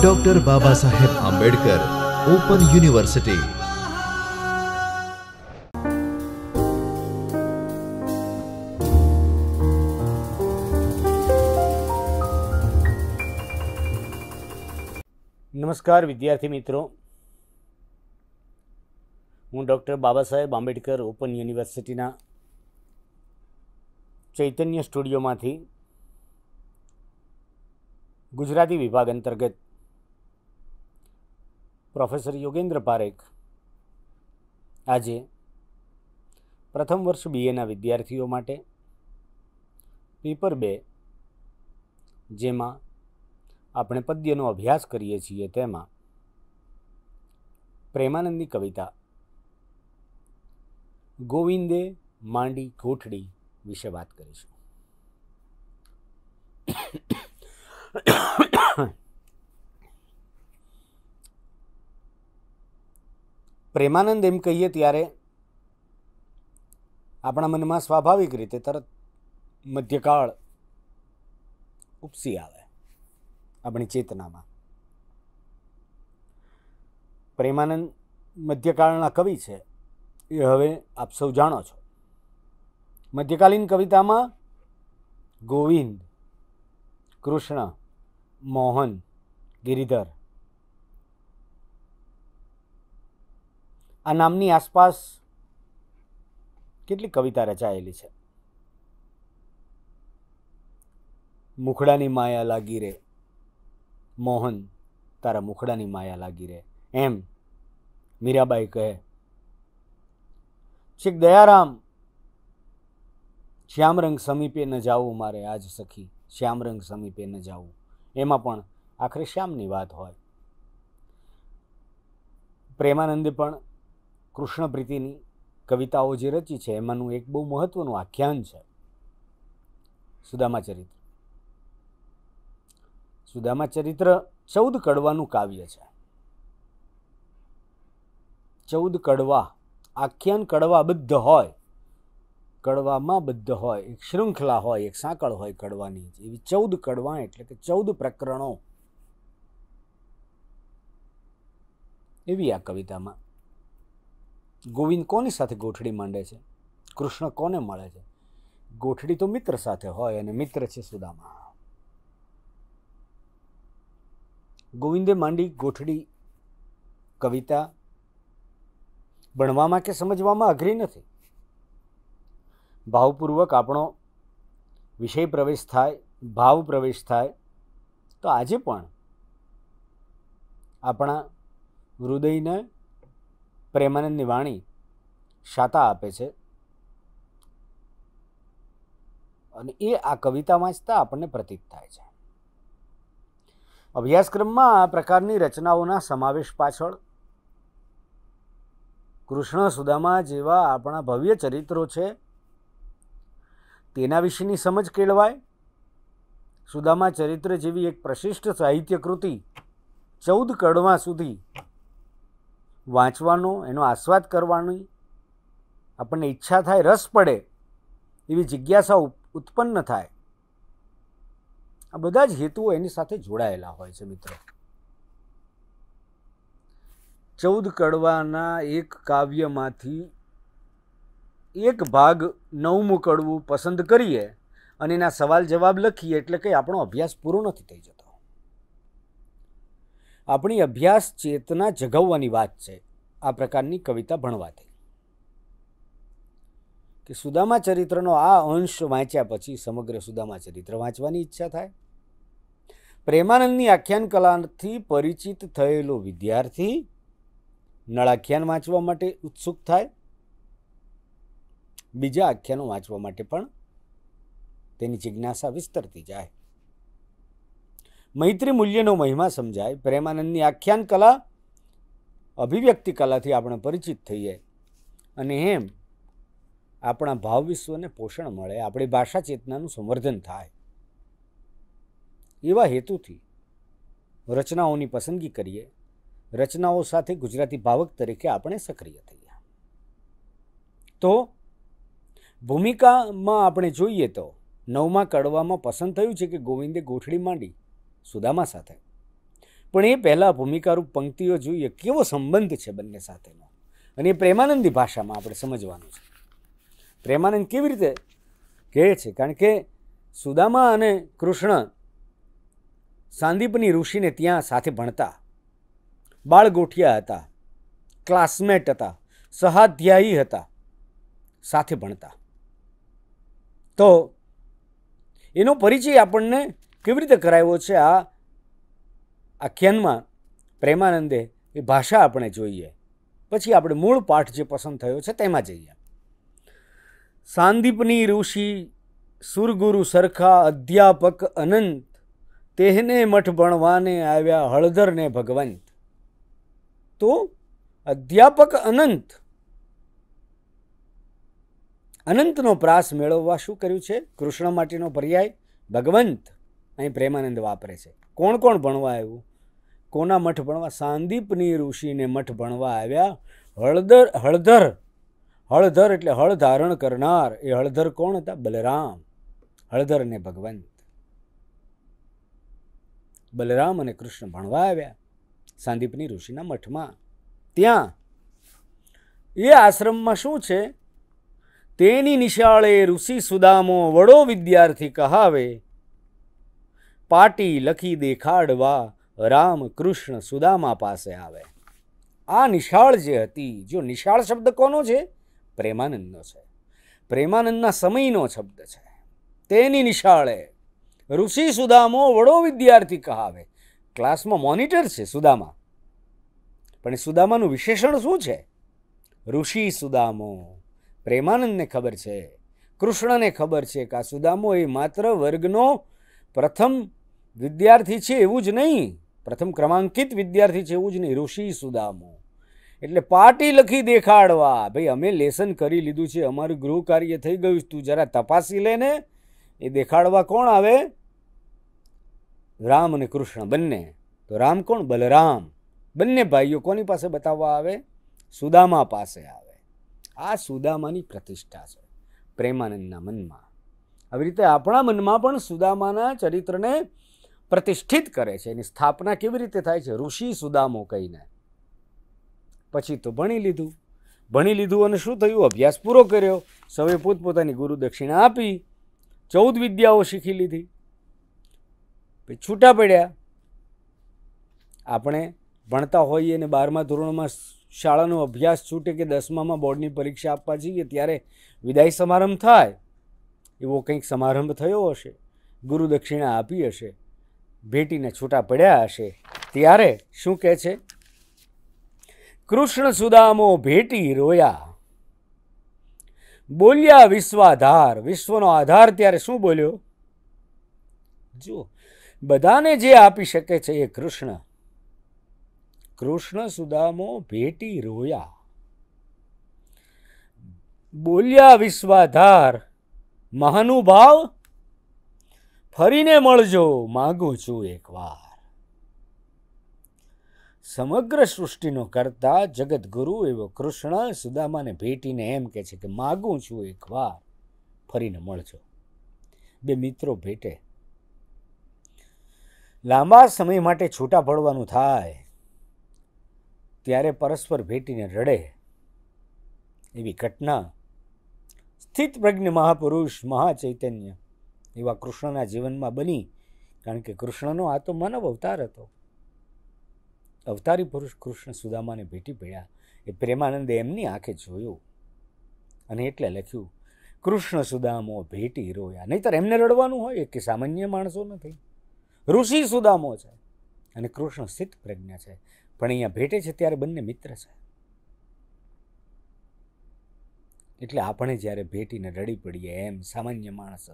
doctor બાબા સાહેબ Ambedkar open university નમસ્કાર વિદ્યાર્થી મિત્રો હું ડૉક્ટર બાબા સાહેબ આંબેડકર ઓપન યુનિવર્સિટીના ચૈતન્ય સ્ટુડિયોમાંથી ગુજરાતી વિભાગ અંતર્ગત પ્રોફેસર યોગેન્દ્ર પારેખ આજે પ્રથમ વર્ષ બીએના વિદ્યાર્થીઓ માટે પેપર બે જેમાં આપણે પદ્યનો અભ્યાસ કરીએ છીએ તેમાં પ્રેમાનંદની કવિતા ગોવિંદે માંડી કોઠડી વિશે વાત કરીશું પ્રેમાનંદ એમ કહીએ ત્યારે આપણા મનમાં સ્વાભાવિક રીતે તરત મધ્યકાળ ઉપસી આવે આપણી ચેતનામાં પ્રેમાનંદ મધ્યકાળના કવિ છે એ હવે આપ સૌ જાણો છો મધ્યકાલીન કવિતામાં ગોવિંદ કૃષ્ણ મોહન ગિરિધર આ નામની આસપાસ કેટલી કવિતા રચાયેલી છે મુખડાની માયા લાગી રે મોહન તારા મુખડાની માયા લાગી રે એમ મીરાબાઈ કહે છેક દયારામ શ્યામરંગ સમીપે ન જાવું મારે આજ સખી શ્યામરંગ સમીપે ન જાવું એમાં પણ આખરે શ્યામની વાત હોય પ્રેમાનંદે પણ કૃષ્ણપ્રીતિની કવિતાઓ જે રચી છે એમાંનું એક બહુ મહત્ત્વનું આખ્યાન છે સુદામા ચરિત્ર સુદામા ચરિત્ર ચૌદ કડવાનું કાવ્ય છે ચૌદ કડવા આખ્યાન કડવા બદ્ધ હોય કડવામાં બદ્ધ હોય એક શૃંખલા હોય એક સાંકળ હોય કડવાની એવી ચૌદ કડવા એટલે કે ચૌદ પ્રકરણો એવી આ કવિતામાં ગોવિંદ કોની સાથે ગોઠડી માંડે છે કૃષ્ણ કોને મળે છે ગોઠડી તો મિત્ર સાથે હોય અને મિત્ર છે સુદામા ગોવિંદે માંડી ગોઠડી કવિતા ભણવામાં કે સમજવામાં અઘરી નથી ભાવપૂર્વક આપણો વિષય પ્રવેશ થાય ભાવ પ્રવેશ થાય તો આજે પણ આપણા હૃદયને પ્રેમાનંદની વાણી શાતા આપે છે અને એ આ કવિતા વાંચતા આપણને પ્રતીત થાય છે અભ્યાસક્રમમાં આ પ્રકારની રચનાઓના સમાવેશ પાછળ કૃષ્ણ સુદામા જેવા આપણા ભવ્ય ચરિત્રો છે તેના વિશેની સમજ કેળવાય સુદામા ચરિત્ર જેવી એક પ્રશિષ્ટ સાહિત્ય કૃતિ ચૌદ કડવા સુધી વાંચવાનો એનો આસ્વાદ કરવાની આપણને ઈચ્છા થાય રસ પડે એવી જિજ્ઞાસા ઉત્પન્ન થાય આ બધા જ હેતુઓ એની સાથે જોડાયેલા હોય છે મિત્રો ચૌદ કડવાના એક કાવ્યમાંથી એક ભાગ નવમું કડવું પસંદ કરીએ અને એના સવાલ જવાબ લખીએ એટલે કંઈ આપણો અભ્યાસ પૂરો નથી થઈ જતો આપણી અભ્યાસ ચેતના જગાવવાની વાત છે આ પ્રકારની કવિતા ભણવાથી કે સુદામા ચરિત્રનો આ અંશ વાંચ્યા પછી સમગ્ર સુદામા ચરિત્ર વાંચવાની ઈચ્છા થાય પ્રેમાનંદની આખ્યાન કલાથી પરિચિત થયેલો વિદ્યાર્થી નળાખ્યાન વાંચવા માટે ઉત્સુક થાય બીજા આખ્યાનો વાંચવા માટે પણ તેની જિજ્ઞાસા વિસ્તરતી જાય મૈત્રી મૂલ્યનો મહિમા સમજાય પ્રેમાનંદની આખ્યાન કલા અભિવ્યક્તિ કલાથી આપણે પરિચિત થઈએ અને એમ આપણા ભાવ વિશ્વને પોષણ મળે આપણી ભાષા ચેતનાનું સંવર્ધન થાય એવા હેતુથી રચનાઓની પસંદગી કરીએ રચનાઓ સાથે ગુજરાતી ભાવક તરીકે આપણે સક્રિય થઈએ તો ભૂમિકામાં આપણે જોઈએ તો નવમા કડવામાં પસંદ થયું છે કે ગોવિંદે ગોઠડી માંડી સુદામા સાથે પણ એ પહેલાં ભૂમિકારૂપ પંક્તિઓ જોઈએ કેવો સંબંધ છે બંને સાથેનો અને એ પ્રેમાનંદી ભાષામાં આપણે સમજવાનું છે પ્રેમાનંદ કેવી રીતે કહે છે કારણ કે સુદામા અને કૃષ્ણ સાંદીપની ઋષિને ત્યાં સાથે ભણતા બાળ ગોઠિયા હતા ક્લાસમેટ હતા સહાધ્યાયી હતા સાથે ભણતા તો એનો પરિચય આપણને કેવી રીતે કરાવ્યો છે આ આખ્યાનમાં પ્રેમાનંદે એ ભાષા આપણે જોઈએ પછી આપણે મૂળ પાઠ જે પસંદ થયો છે તેમાં જઈએ સાંદીપની ઋષિ સુરગુરુ સરખા અધ્યાપક અનંત તેહને મઠ ભણવાને આવ્યા હળદરને ભગવંત તો અધ્યાપક અનંત અનંતનો પ્રાસ મેળવવા શું કર્યું છે કૃષ્ણ માટેનો પર્યાય ભગવંત અહીં પ્રેમાનંદ વાપરે છે કોણ કોણ ભણવા આવ્યું કોના મઠ ભણવા સાંદીપની ઋષિને મઠ ભણવા આવ્યા હળદર હળધર હળધર એટલે હળ ધારણ કરનાર એ હળધર કોણ હતા બલરામ હળધર અને ભગવંત બલરામ અને કૃષ્ણ ભણવા આવ્યા સાંદીપની ઋષિના મઠમાં ત્યાં એ આશ્રમમાં શું છે તેની નિશાળે ઋષિ સુદામો વડો વિદ્યાર્થી કહાવે પાટી લખી દેખાડવા રામકૃષ્ણ સુદામા પાસે આવે આ નિશાળ જે હતી જો નિશાળ શબ્દ કોનો છે પ્રેમાનંદનો છે પ્રેમાનંદના સમયનો શબ્દ છે તેની નિશાળે ઋષિ સુદામો વડો વિદ્યાર્થી કહાવે ક્લાસમાં મોનિટર છે સુદામા પણ સુદામાનું વિશેષણ શું છે ઋષિ સુદામો પ્રેમાનંદને ખબર છે કૃષ્ણને ખબર છે કે આ સુદામો એ માત્ર વર્ગનો પ્રથમ વિદ્યાર્થી છે એવું જ નહીં પ્રથમ ક્રમાંકિત વિદ્યાર્થી છે એવું જ નહીં ઋષિ સુદામો એટલે પાર્ટી લખી દેખાડવા ભાઈ અમે લેસન કરી લીધું છે અમારું ગૃહ કાર્ય થઈ ગયું તું જરા તપાસી લે ને એ દેખાડવા કોણ આવે રામ અને કૃષ્ણ બંને તો રામ કોણ બલરામ બંને ભાઈઓ કોની પાસે બતાવવા આવે સુદામા પાસે આવે આ સુદામાની પ્રતિષ્ઠા છે પ્રેમાનંદના મનમાં આવી રીતે આપણા મનમાં પણ સુદામાના ચરિત્રને પ્રતિષ્ઠિત કરે છે એની સ્થાપના કેવી રીતે થાય છે ઋષિ સુદામો કહીને પછી તો ભણી લીધું ભણી લીધું અને શું થયું અભ્યાસ પૂરો કર્યો સૌએ પોતપોતાની ગુરુદક્ષિણા આપી ચૌદ વિદ્યાઓ શીખી લીધી છૂટા પડ્યા આપણે ભણતા હોઈએ અને બારમા ધોરણમાં શાળાનો અભ્યાસ છૂટે કે દસમામાં બોર્ડની પરીક્ષા આપવા જઈએ ત્યારે વિદાય સમારંભ થાય એવો કંઈક સમારંભ થયો હશે ગુરુદક્ષિણા આપી હશે ભેટીને છૂટા પડ્યા હશે ત્યારે શું કહે છે કૃષ્ણ સુદામો ભેટી રોયા બોલ્યા વિશ્વાધાર વિશ્વનો આધાર ત્યારે શું બોલ્યો જુઓ બધાને જે આપી શકે છે એ કૃષ્ણ કૃષ્ણ સુદામો ભેટી રોયા બોલ્યા વિશ્વાધાર મહાનુભાવ ફરીને મળજો માગું છું એકવાર સમગ્ર સૃષ્ટિનો કરતા જગતગુરુ એવો કૃષ્ણ સુદામાને ભેટીને એમ કહે છે કે માગું છું એકવાર ફરીને મળજો બે મિત્રો ભેટે લાંબા સમય માટે છૂટા પડવાનું થાય ત્યારે પરસ્પર ભેટીને રડે એવી ઘટના સ્થિત પ્રજ્ઞ મહાપુરુષ મહાચૈતન્ય એવા કૃષ્ણના જીવનમાં બની કારણ કે કૃષ્ણનો આ તો માનવ અવતાર હતો અવતારી પુરુષ કૃષ્ણ સુદામાને ભેટી પડ્યા એ પ્રેમાનંદે એમની આંખે જોયું અને એટલે લખ્યું કૃષ્ણ સુદામો ભેટી રોયા નહીંતર એમને રડવાનું હોય કે સામાન્ય માણસો નથી ઋષિ સુદામો છે અને કૃષ્ણ સ્થિત પ્રજ્ઞા છે પણ અહીંયા ભેટે છે ત્યારે બંને મિત્ર છે એટલે આપણે જ્યારે ભેટીને રડી પડીએ એમ સામાન્ય માણસ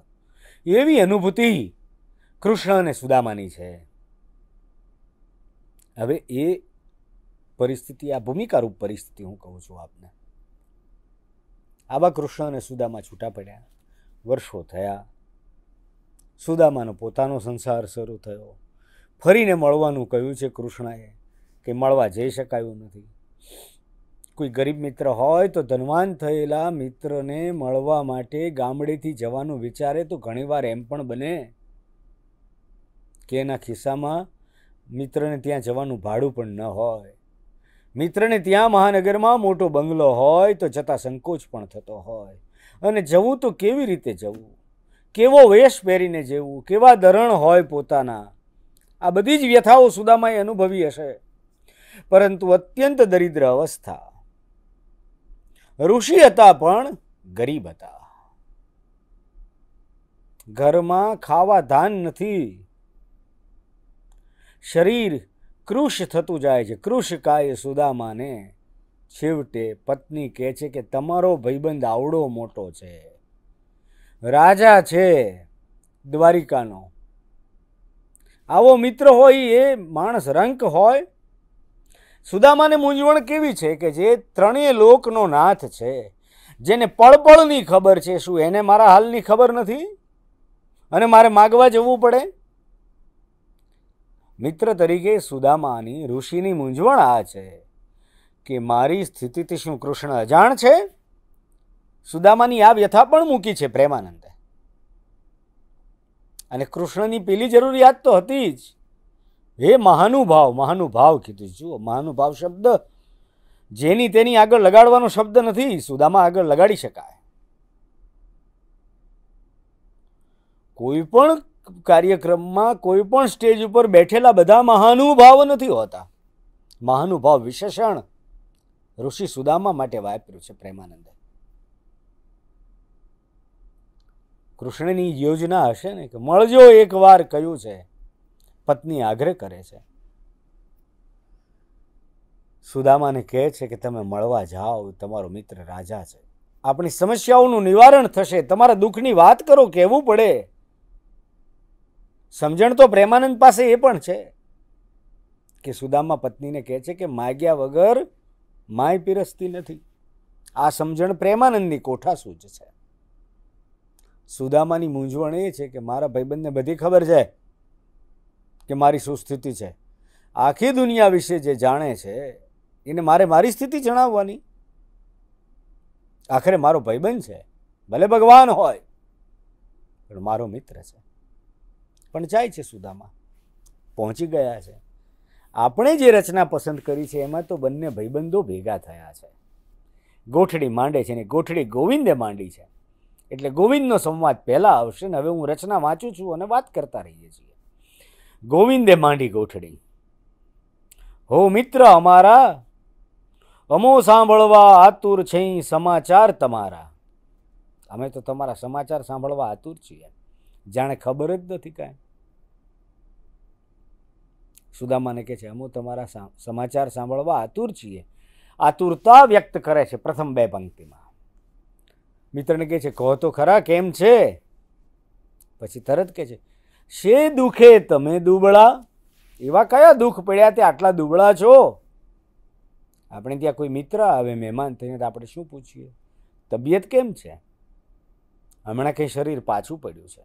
એવી અનુભૂતિ કૃષ્ણ અને સુદામાની છે હવે એ પરિસ્થિતિ આ ભૂમિકારૂપ પરિસ્થિતિ હું કહું છું આપને આવા કૃષ્ણ અને સુદામા છૂટા પડ્યા વર્ષો થયા સુદામાનો પોતાનો સંસાર શરૂ થયો ફરીને મળવાનું કહ્યું છે કૃષ્ણએ કે મળવા જઈ શકાયું નથી કોઈ ગરીબ મિત્ર હોય તો ધનવાન થયેલા મિત્રને મળવા માટે ગામડેથી જવાનું વિચારે તો ઘણીવાર એમ પણ બને કે એના ખિસ્સામાં મિત્રને ત્યાં જવાનું ભાડું પણ ન હોય મિત્રને ત્યાં મહાનગરમાં મોટો બંગલો હોય તો જતા સંકોચ પણ થતો હોય અને જવું તો કેવી રીતે જવું કેવો વેશ પહેરીને જવું કેવા ધરણ હોય પોતાના આ બધી જ વ્યથાઓ સુદામાએ અનુભવી હશે પરંતુ અત્યંત દરિદ્ર અવસ્થા ઋષિ હતા પણ ગરીબ હતા ઘરમાં ખાવા ધાન નથી શરીર કૃષ થતું જાય છે કૃષ કાય સુદામાને છેવટે પત્ની કહે છે કે તમારો ભાઈબંધ આવડો મોટો છે રાજા છે દ્વારિકાનો આવો મિત્ર હોય એ માણસ રંક હોય સુદામાની મૂંઝવણ કેવી છે કે જે ત્રણેય લોકનો નાથ છે જેને પળપળની ખબર છે શું એને મારા હાલની ખબર નથી અને મારે માગવા જવું પડે મિત્ર તરીકે સુદામાની ઋષિની મૂંઝવણ આ છે કે મારી સ્થિતિથી શું કૃષ્ણ અજાણ છે સુદામાની આ વ્યથા પણ મૂકી છે પ્રેમાનંદે અને કૃષ્ણની પેલી જરૂરિયાત તો હતી જ હે મહાનુભાવ મહાનુભાવ કીધું જુઓ મહાનુભાવ શબ્દ જેની તેની આગળ લગાડવાનો શબ્દ નથી સુદામાં આગળ લગાડી શકાય કોઈ પણ કાર્યક્રમમાં કોઈ પણ સ્ટેજ ઉપર બેઠેલા બધા મહાનુભાવ નથી હોતા મહાનુભાવ વિશેષણ ઋષિ સુદામા માટે વાપર્યું છે પ્રેમાનંદ કૃષ્ણની યોજના હશે ને કે મળજો એકવાર કયું છે પત્ની આગ્રહ કરે છે સુદામાને કહે છે કે તમે મળવા જાઓ તમારો મિત્ર રાજા છે આપણી સમસ્યાઓનું નિવારણ થશે તમારા દુઃખની વાત કરો કહેવું પડે સમજણ તો પ્રેમાનંદ પાસે એ પણ છે કે સુદામા પત્નીને કહે છે કે માગ્યા વગર માય પીરસતી નથી આ સમજણ પ્રેમાનંદની કોઠા સૂજ છે સુદામાની મૂંઝવણ એ છે કે મારા ભાઈબંધને બધી ખબર છે કે મારી શું સ્થિતિ છે આખી દુનિયા વિશે જે જાણે છે એને મારે મારી સ્થિતિ જણાવવાની આખરે મારો ભાઈબંધ છે ભલે ભગવાન હોય પણ મારો મિત્ર છે પણ જાય છે સુદામાં પહોંચી ગયા છે આપણે જે રચના પસંદ કરી છે એમાં તો બંને ભાઈબંધો ભેગા થયા છે ગોઠડી માંડે છે ને ગોઠડી ગોવિંદે માંડી છે એટલે ગોવિંદનો સંવાદ પહેલાં આવશે ને હવે હું રચના વાંચું છું અને વાત કરતા રહીએ છીએ ગોવિંદે માંડી ગોઠડી હો મિત્ર અમારા અમો સાંભળવા આતુર છે સમાચાર તમારા અમે તો તમારા સમાચાર સાંભળવા આતુર છીએ જાણે ખબર જ નથી કાંઈ સુદામાને કહે છે અમો તમારા સમાચાર સાંભળવા આતુર છીએ આતુરતા વ્યક્ત કરે છે પ્રથમ બે પંક્તિમાં મિત્રને કહે છે કહો તો ખરા કેમ છે પછી તરત કહે છે શે દુઃખે તમે દુબળા એવા કયા દુઃખ પડ્યા તે આટલા દુબળા છો આપણે ત્યાં કોઈ મિત્ર આવે મહેમાન થઈને તો આપણે શું પૂછીએ તબિયત કેમ છે હમણાં કંઈ શરીર પાછું પડ્યું છે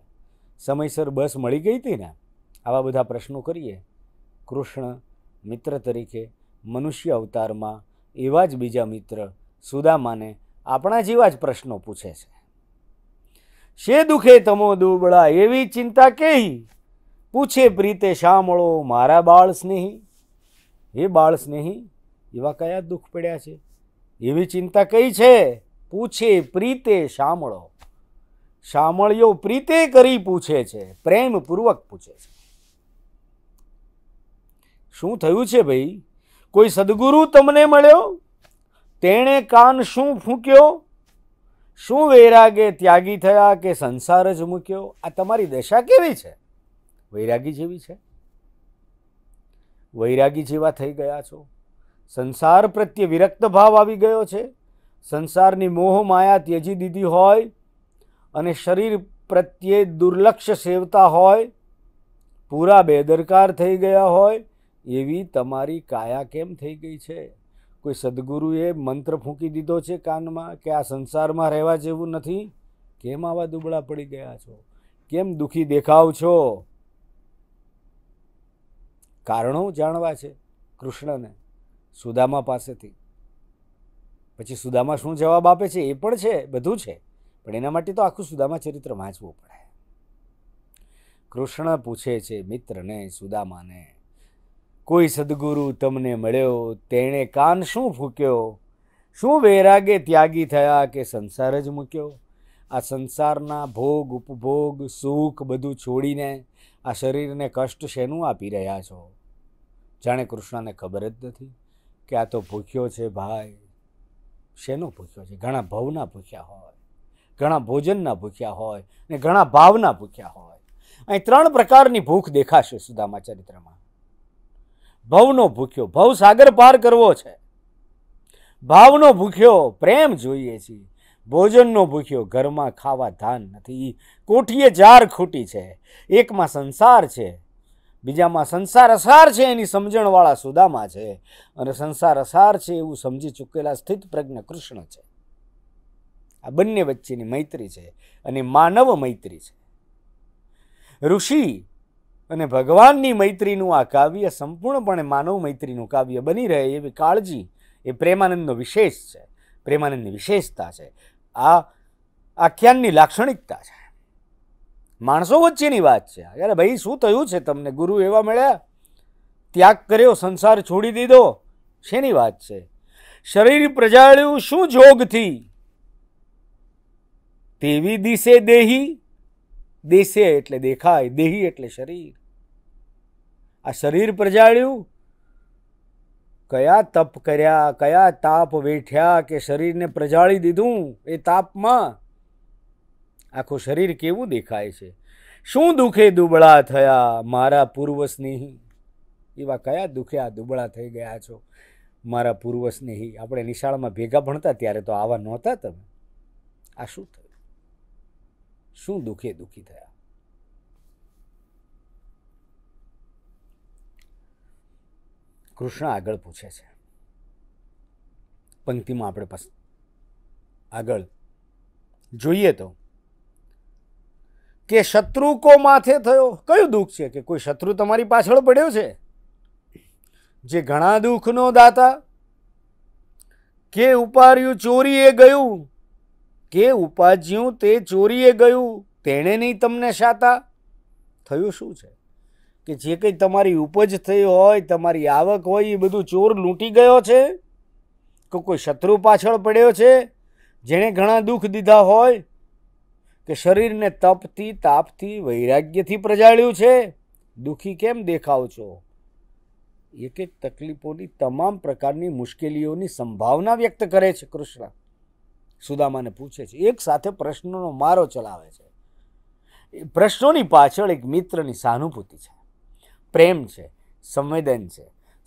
સમયસર બસ મળી ગઈ હતી ને આવા બધા પ્રશ્નો કરીએ કૃષ્ણ મિત્ર તરીકે મનુષ્ય અવતારમાં એવા જ બીજા મિત્ર સુદામાને આપણા જેવા જ પ્રશ્નો પૂછે છે શે દુખે તમો દુબળા એવી ચિંતા કેહી પૂછે પ્રીતે શામળો મારા બાળ સ્નેહી હે બાળ સ્નેહી એવા કયા દુઃખ પડ્યા છે એવી ચિંતા કઈ છે પૂછે પ્રીતે શામળો શામળિયો પ્રીતે કરી પૂછે છે પ્રેમપૂર્વક પૂછે છે શું થયું છે ભાઈ કોઈ સદગુરુ તમને મળ્યો તેણે કાન શું ફૂંક્યો શું વૈરાગે ત્યાગી થયા કે સંસાર જ મૂક્યો આ તમારી દશા કેવી છે વૈરાગી જેવી છે વૈરાગી જેવા થઈ ગયા છો સંસાર પ્રત્યે વિરક્ત ભાવ આવી ગયો છે સંસારની મોહ માયા ત્યજી દીધી હોય અને શરીર પ્રત્યે દુર્લક્ષ સેવતા હોય પૂરા બેદરકાર થઈ ગયા હોય એવી તમારી કાયા કેમ થઈ ગઈ છે કોઈ સદગુરુએ મંત્ર ફૂંકી દીધો છે કાનમાં કે આ સંસારમાં રહેવા જેવું નથી કેમ આવા દુબળા પડી ગયા છો કેમ દુઃખી દેખાવ છો કારણો જાણવા છે કૃષ્ણને સુદામા પાસેથી પછી સુદામા શું જવાબ આપે છે એ પણ છે બધું છે પણ એના માટે તો આખું સુદામા ચરિત્ર વાંચવું પડે કૃષ્ણ પૂછે છે મિત્રને સુદામાને કોઈ સદગુરુ તમને મળ્યો તેણે કાન શું ફૂક્યો શું વૈરાગે ત્યાગી થયા કે સંસાર જ મૂક્યો આ સંસારના ભોગ ઉપભોગ સુખ બધું છોડીને આ શરીરને કષ્ટ શેનું આપી રહ્યા છો જાણે કૃષ્ણને ખબર જ નથી કે આ તો ભૂખ્યો છે ભાઈ શેનો ભૂખ્યો છે ઘણા ભવના ભૂખ્યા હોય ઘણા ભોજનના ભૂખ્યા હોય ને ઘણા ભાવના ભૂખ્યા હોય અહીં ત્રણ પ્રકારની ભૂખ દેખાશે સુદામા ચરિત્રમાં ભવનો ભૂખ્યો ભવ સાગર પાર કરવો છે ભાવનો ભૂખ્યો પ્રેમ જોઈએ છીએ ભોજનનો ભૂખ્યો ઘરમાં ખાવા ધાન નથી કોઠીએ જાર ખૂટી છે એકમાં સંસાર છે બીજામાં સંસાર અસાર છે એની સમજણવાળા સુદામાં છે અને સંસાર અસાર છે એવું સમજી ચૂકેલા સ્થિત પ્રજ્ઞ કૃષ્ણ છે આ બંને વચ્ચેની મૈત્રી છે અને માનવ મૈત્રી છે ઋષિ અને ભગવાનની મૈત્રીનું આ કાવ્ય સંપૂર્ણપણે માનવ મૈત્રીનું કાવ્ય બની રહે એવી કાળજી એ પ્રેમાનંદનો વિશેષ છે પ્રેમાનંદની વિશેષતા છે આ આખ્યાનની લાક્ષણિકતા છે માણસો વચ્ચેની વાત છે અરે ભાઈ શું થયું છે તમને ગુરુ એવા મળ્યા ત્યાગ કર્યો સંસાર છોડી દીધો શેની વાત છે શરીર પ્રજાળ્યું શું જોગથી તેવી દિશે દેહી દેશે એટલે દેખાય દેહી એટલે શરીર આ શરીર પ્રજાળ્યું કયા તપ કર્યા કયા તાપ વેઠ્યા કે શરીરને પ્રજાળી દીધું એ તાપમાં આખું શરીર કેવું દેખાય છે શું દુઃખે દુબળા થયા મારા પૂર્વ સ્નેહી એવા કયા દુઃખે આ દુબળા થઈ ગયા છો મારા પૂર્વ સ્નેહી આપણે નિશાળમાં ભેગા ભણતા ત્યારે તો આવા નહોતા તમે આ શું થયું શું દુઃખે દુઃખી થયા કૃષ્ણ આગળ પૂછે છે પંક્તિમાં આપણે આગળ જોઈએ તો કે શત્રુ કો માથે થયો કયું દુઃખ છે કે કોઈ શત્રુ તમારી પાછળ પડ્યો છે જે ઘણા દુઃખનો દાતા કે ઉપાર્યું ચોરી એ ગયું કે ઉપાજ્યું તે ચોરીએ ગયું તેણે નહીં તમને શાતા થયું શું છે કે જે કંઈ તમારી ઉપજ થઈ હોય તમારી આવક હોય એ બધું ચોર લૂંટી ગયો છે કે કોઈ શત્રુ પાછળ પડ્યો છે જેણે ઘણા દુઃખ દીધા હોય કે શરીરને તપથી તાપથી વૈરાગ્યથી પ્રજાળ્યું છે દુઃખી કેમ દેખાવ છો એક એક તકલીફોની તમામ પ્રકારની મુશ્કેલીઓની સંભાવના વ્યક્ત કરે છે કૃષ્ણ સુદામાને પૂછે છે એક સાથે પ્રશ્નોનો મારો ચલાવે છે પ્રશ્નોની પાછળ એક મિત્રની સહાનુભૂતિ છે પ્રેમ છે સંવેદન છે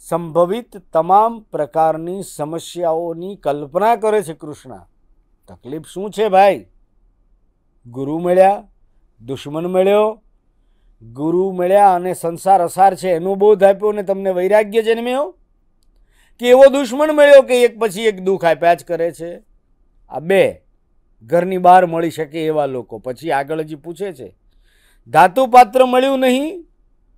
સંભવિત તમામ પ્રકારની સમસ્યાઓની કલ્પના કરે છે કૃષ્ણ તકલીફ શું છે ભાઈ ગુરુ મળ્યા દુશ્મન મળ્યો ગુરુ મળ્યા અને સંસાર અસાર છે એનો બોધ આપ્યો ને તમને વૈરાગ્ય જન્મ્યો કે એવો દુશ્મન મળ્યો કે એક પછી એક દુઃખ આપ્યા જ કરે છે આ બે ઘરની બહાર મળી શકે એવા લોકો પછી આગળ હજી પૂછે છે ધાતુ પાત્ર મળ્યું નહીં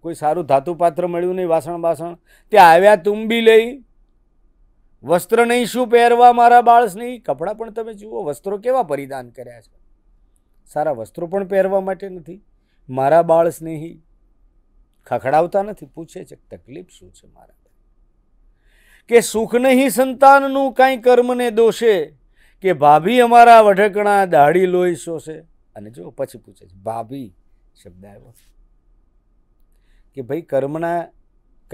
કોઈ સારું ધાતુ પાત્ર મળ્યું નહીં વાસણ બાસણ ત્યાં આવ્યા તુંબી લઈ વસ્ત્ર નહીં શું પહેરવા મારા બાળ સ્નેહી કપડાં પણ તમે જુઓ વસ્ત્રો કેવા પરિધાન કર્યા છે સારા વસ્ત્રો પણ પહેરવા માટે નથી મારા બાળ સ્નેહી ખખડાવતા નથી પૂછે છે તકલીફ શું છે મારા કે સુખ નહીં સંતાનનું કાંઈ કર્મને દોષે કે ભાભી અમારા વઢકણા દાઢી લોહી શોષે અને જો પછી પૂછે છે ભાભી શબ્દ આવ્યો કે ભાઈ કર્મના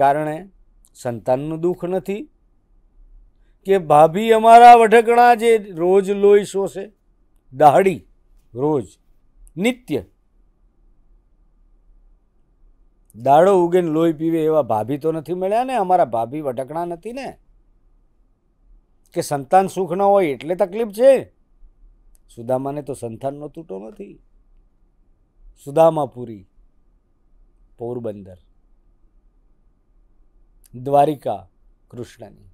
કારણે સંતાનનું દુઃખ નથી કે ભાભી અમારા વઢકણા જે રોજ લોહી શોષે દાઢી રોજ નિત્ય દાડો ઉગેને લોહી પીવે એવા ભાભી તો નથી મળ્યા ને અમારા ભાભી વઢકણા નથી ને કે સંતાન સુખ ન હોય એટલે તકલીફ છે સુદામાને તો સંતાનનો તૂટો નથી સુદામાપુરી પોરબંદર દ્વારિકા કૃષ્ણની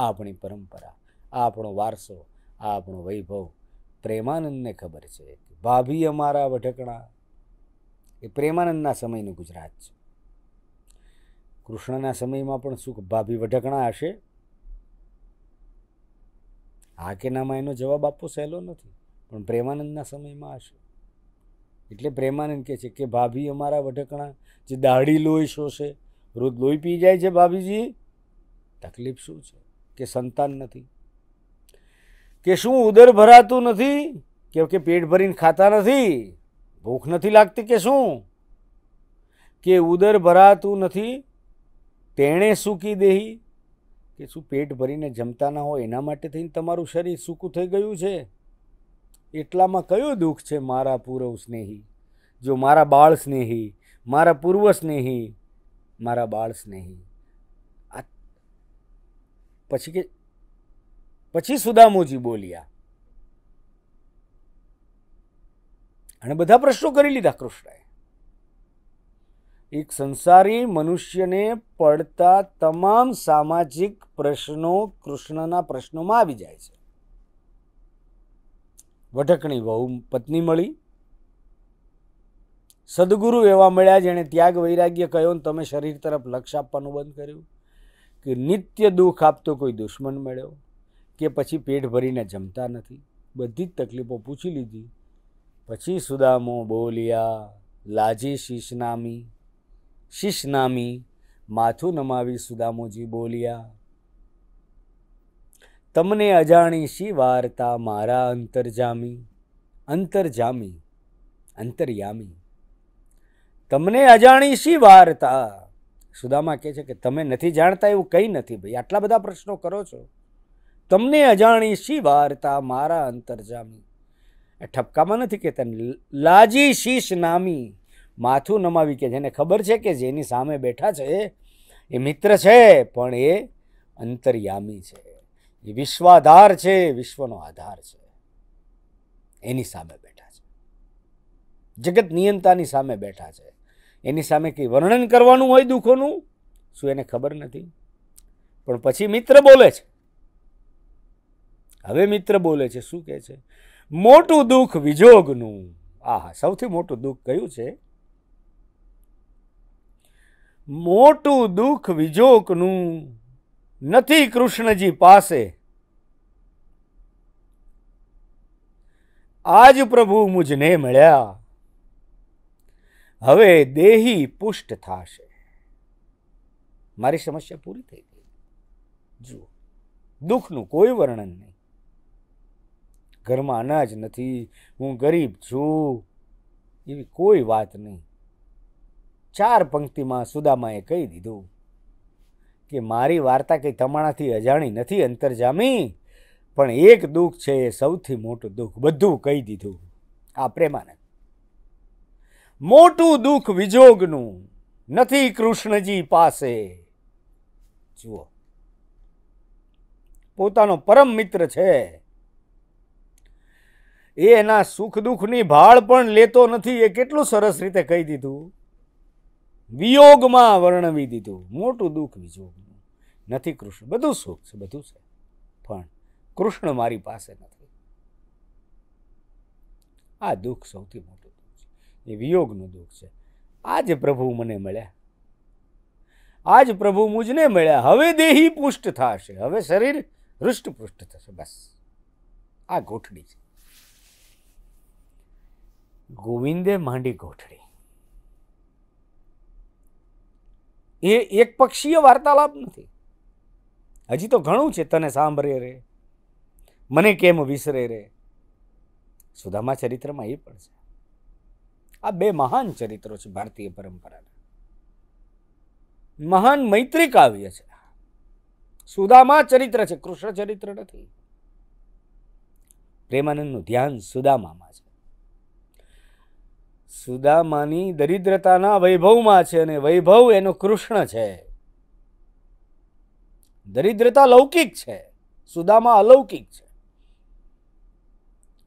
આ આપણી પરંપરા આ આપણો વારસો આ આપણો વૈભવ પ્રેમાનંદને ખબર છે ભાભી અમારા વઢકણા એ પ્રેમાનંદના સમયનું ગુજરાત છે કૃષ્ણના સમયમાં પણ સુખ ભાભી વઢકણા હશે હા કે નામાં એનો જવાબ આપવો સહેલો નથી પણ પ્રેમાનંદના સમયમાં હશે એટલે પ્રેમાનંદ કહે છે કે ભાભી અમારા વઢકણા જે દાઢી લોહી શોષે રોજ લોહી પી જાય છે ભાભીજી તકલીફ શું છે કે સંતાન નથી કે શું ઉદર ભરાતું નથી કે કે પેટ ભરીને ખાતા નથી ભૂખ નથી લાગતી કે શું કે ઉદર ભરાતું નથી તેણે સૂકી દેહી કે શું પેટ ભરીને જમતા ના હોય એના માટે થઈને તમારું શરીર સૂકું થઈ ગયું છે એટલામાં કયો દુઃખ છે મારા પૂર્વ સ્નેહી જો મારા બાળ સ્નેહી મારા પૂર્વ સ્નેહી મારા બાળ સ્નેહી આ પછી કે પછી સુદામોજી બોલ્યા અને બધા પ્રશ્નો કરી લીધા કૃષ્ણએ એક સંસારી મનુષ્યને પડતા તમામ સામાજિક પ્રશ્નો કૃષ્ણના પ્રશ્નોમાં આવી જાય છે વઢકણી વહુ પત્ની મળી સદગુરુ એવા મળ્યા જેણે ત્યાગ વૈરાગ્ય કહ્યો ને તમે શરીર તરફ લક્ષ આપવાનું બંધ કર્યું કે નિત્ય દુઃખ આપતો કોઈ દુશ્મન મળ્યો કે પછી પેટ ભરીને જમતા નથી બધી જ તકલીફો પૂછી લીધી પછી સુદામો બોલિયા લાજી શીશનામી શીશ નામી માથું નમાવી સુદામોજી બોલ્યા તમને અજાણી શી વાર્તા મારા અંતરજામી અંતરજામી અંતરયામી તમને અજાણી શી વાર્તા સુદામા કહે છે કે તમે નથી જાણતા એવું કંઈ નથી ભાઈ આટલા બધા પ્રશ્નો કરો છો તમને અજાણી શી વાર્તા મારા અંતરજામી ઠપકામાં નથી કે કહેતા લાજી શીશ નામી માથું નમાવી કે જેને ખબર છે કે જેની સામે બેઠા છે એ મિત્ર છે પણ એ અંતર્યામી છે એ વિશ્વાધાર છે વિશ્વનો આધાર છે એની સામે બેઠા છે જગત નિયંતાની સામે બેઠા છે એની સામે કંઈ વર્ણન કરવાનું હોય દુઃખોનું શું એને ખબર નથી પણ પછી મિત્ર બોલે છે હવે મિત્ર બોલે છે શું કહે છે મોટું દુઃખ વિજોગનું આહા સૌથી મોટું દુઃખ કયું છે મોટું દુઃખ વિજોકનું નથી કૃષ્ણજી પાસે આજ પ્રભુ મુજને મળ્યા હવે દેહી પુષ્ટ થશે મારી સમસ્યા પૂરી થઈ ગઈ જુઓ દુઃખનું કોઈ વર્ણન નહીં ઘરમાં અનાજ નથી હું ગરીબ છું એવી કોઈ વાત નહીં ચાર પંક્તિમાં સુદામાએ કહી દીધું કે મારી વાર્તા કંઈ તમારાથી અજાણી નથી અંતરજામી પણ એક દુઃખ છે એ સૌથી મોટું દુઃખ બધું કહી દીધું આ પ્રેમાનંદ મોટું દુઃખ વિજોગનું નથી કૃષ્ણજી પાસે જુઓ પોતાનો પરમ મિત્ર છે એ એના સુખ દુઃખની ભાળ પણ લેતો નથી એ કેટલું સરસ રીતે કહી દીધું વિયોગમાં વર્ણવી દીધું મોટું દુઃખ વિજોગનું નથી કૃષ્ણ બધું સુખ છે બધું છે પણ કૃષ્ણ મારી પાસે નથી આ દુઃખ સૌથી મોટું દુઃખ છે એ વિયોગનું દુઃખ છે આજ પ્રભુ મને મળ્યા આજ પ્રભુ મુજને મળ્યા હવે દેહી પુષ્ટ થશે હવે શરીર હૃષ્ટપૃષ્ટ થશે બસ આ ગોઠડી છે ગોવિંદે માંડી ગોઠડી એ એકપક્ષીય વાર્તાલાપ નથી હજી તો ઘણું છે તને સાંભળે રે મને કેમ વિસરે રે સુદામા ચરિત્રમાં એ પણ છે આ બે મહાન ચરિત્રો છે ભારતીય પરંપરાના મહાન મૈત્રી કાવ્ય છે સુદામા ચરિત્ર છે કૃષ્ણ ચરિત્ર નથી પ્રેમાનંદનું ધ્યાન સુદામામાં છે સુદામાની દરિદ્રતાના વૈભવમાં છે અને વૈભવ એનો કૃષ્ણ છે દરિદ્રતા લૌકિક છે સુદામા અલૌકિક છે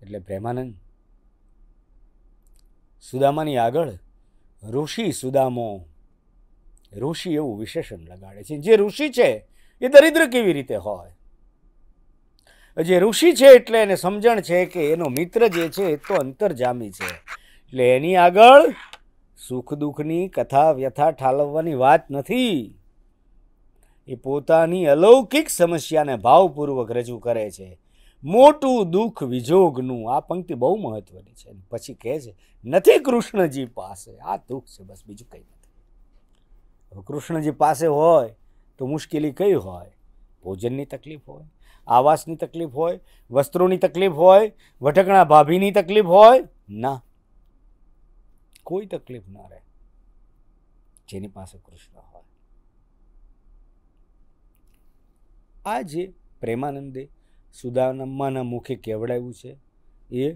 એટલે પ્રેમાનંદ સુદામાની આગળ ઋષિ સુદામો ઋષિ એવું વિશેષણ લગાડે છે જે ઋષિ છે એ દરિદ્ર કેવી રીતે હોય જે ઋષિ છે એટલે એને સમજણ છે કે એનો મિત્ર જે છે એ તો અંતરજામી છે એટલે એની આગળ સુખ દુઃખની કથા વ્યથા ઠાલવવાની વાત નથી એ પોતાની અલૌકિક સમસ્યાને ભાવપૂર્વક રજૂ કરે છે મોટું દુઃખ વિજોગનું આ પંક્તિ બહુ મહત્વની છે પછી કહે છે નથી કૃષ્ણજી પાસે આ દુઃખ છે બસ બીજું કંઈ નથી કૃષ્ણજી પાસે હોય તો મુશ્કેલી કઈ હોય ભોજનની તકલીફ હોય આવાસની તકલીફ હોય વસ્ત્રોની તકલીફ હોય વટકણા ભાભીની તકલીફ હોય ના કોઈ તકલીફ ન રહે જેની પાસે કૃષ્ણ હોય આ જે પ્રેમાનંદે સુદાનમાના મુખે કેવડાવ્યું છે એ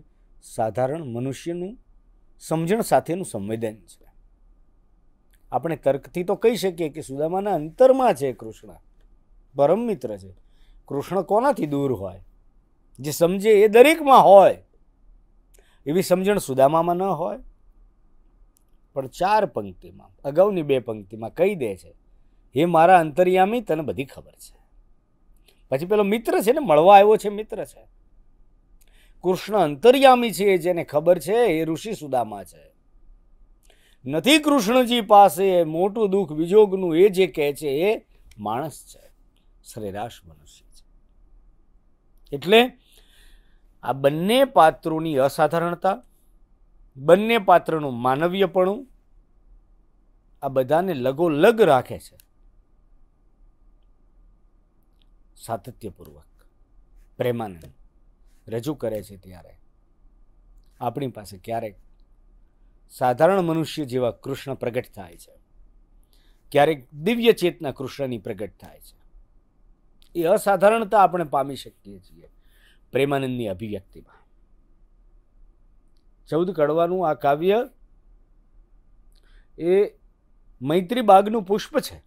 સાધારણ મનુષ્યનું સમજણ સાથેનું સંવેદન છે આપણે તર્કથી તો કહી શકીએ કે સુદામાના અંતરમાં છે કૃષ્ણ પરમ મિત્ર છે કૃષ્ણ કોનાથી દૂર હોય જે સમજે એ દરેકમાં હોય એવી સમજણ સુદામામાં ન હોય પણ ચાર પંક્તિમાં અગાઉની બે પંક્તિમાં કહી દે છે એ મારા અંતર્યામી તને બધી ખબર છે પછી પેલો મિત્ર છે ને મળવા આવ્યો છે મિત્ર છે કૃષ્ણ અંતર્યામી છે જેને ખબર છે એ ઋષિ સુદામા છે નથી કૃષ્ણજી પાસે મોટું દુઃખ વિજોગનું એ જે કહે છે એ માણસ છે સરેરાશ મનુષ્ય છે એટલે આ બંને પાત્રોની અસાધારણતા બંને પાત્રનું માનવીયપણું આ બધાને લગોલગ રાખે છે સાતત્યપૂર્વક પ્રેમાનંદ રજૂ કરે છે ત્યારે આપણી પાસે ક્યારેક સાધારણ મનુષ્ય જેવા કૃષ્ણ પ્રગટ થાય છે ક્યારેક દિવ્ય ચેતના કૃષ્ણની પ્રગટ થાય છે એ અસાધારણતા આપણે પામી શકીએ છીએ પ્રેમાનંદની અભિવ્યક્તિમાં ચૌદ કડવાનું આ કાવ્ય એ મૈત્રી બાગનું પુષ્પ છે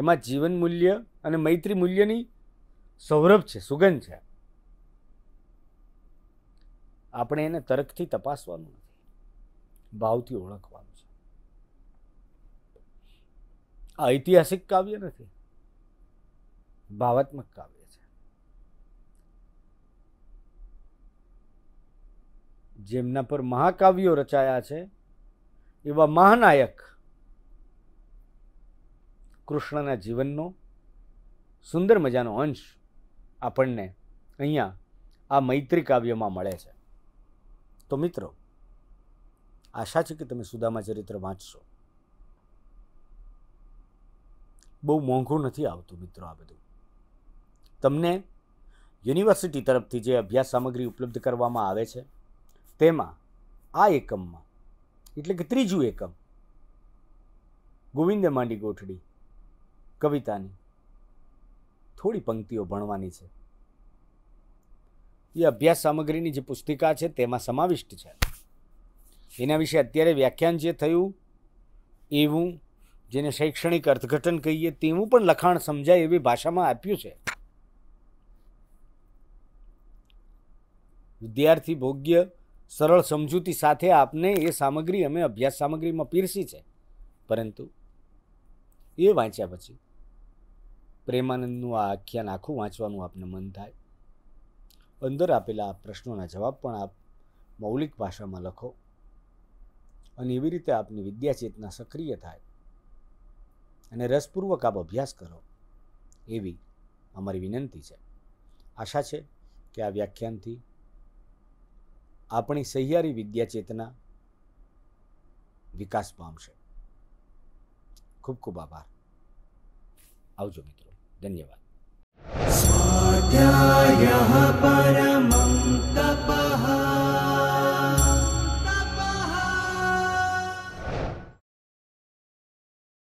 એમાં જીવન મૂલ્ય અને મૈત્રી મૂલ્યની સૌરભ છે સુગંધ છે આપણે એને તરકથી તપાસવાનું નથી ભાવથી ઓળખવાનું છે આ ઐતિહાસિક કાવ્ય નથી ભાવાત્મક કાવ્ય જેમના પર મહાકાવ્યો રચાયા છે એવા મહાનાયક કૃષ્ણના જીવનનો સુંદર મજાનો અંશ આપણને અહીંયા આ મૈત્રી કાવ્યમાં મળે છે તો મિત્રો આશા છે કે તમે સુદામા ચરિત્ર વાંચશો બહુ મોંઘું નથી આવતું મિત્રો આ બધું તમને યુનિવર્સિટી તરફથી જે અભ્યાસ સામગ્રી ઉપલબ્ધ કરવામાં આવે છે તેમાં આ એકમમાં એટલે કે ત્રીજું એકમ ગોવિંદે માંડી ગોઠડી કવિતાની થોડી પંક્તિઓ ભણવાની છે એ અભ્યાસ સામગ્રીની જે પુસ્તિકા છે તેમાં સમાવિષ્ટ છે એના વિશે અત્યારે વ્યાખ્યાન જે થયું એવું જેને શૈક્ષણિક અર્થઘટન કહીએ તેવું પણ લખાણ સમજાય એવી ભાષામાં આપ્યું છે વિદ્યાર્થી ભોગ્ય સરળ સમજૂતી સાથે આપને એ સામગ્રી અમે અભ્યાસ સામગ્રીમાં પીરસી છે પરંતુ એ વાંચ્યા પછી પ્રેમાનંદનું આ આખ્યાન આખું વાંચવાનું આપને મન થાય અંદર આપેલા પ્રશ્નોના જવાબ પણ આપ મૌલિક ભાષામાં લખો અને એવી રીતે આપની વિદ્યાચેતના સક્રિય થાય અને રસપૂર્વક આપ અભ્યાસ કરો એવી અમારી વિનંતી છે આશા છે કે આ વ્યાખ્યાનથી આપણી સહિયારી ચેતના વિકાસ પામશે ખૂબ ખૂબ આભાર આવજો મિત્રો ધન્યવાદ સ્વાધ્યાય પરમં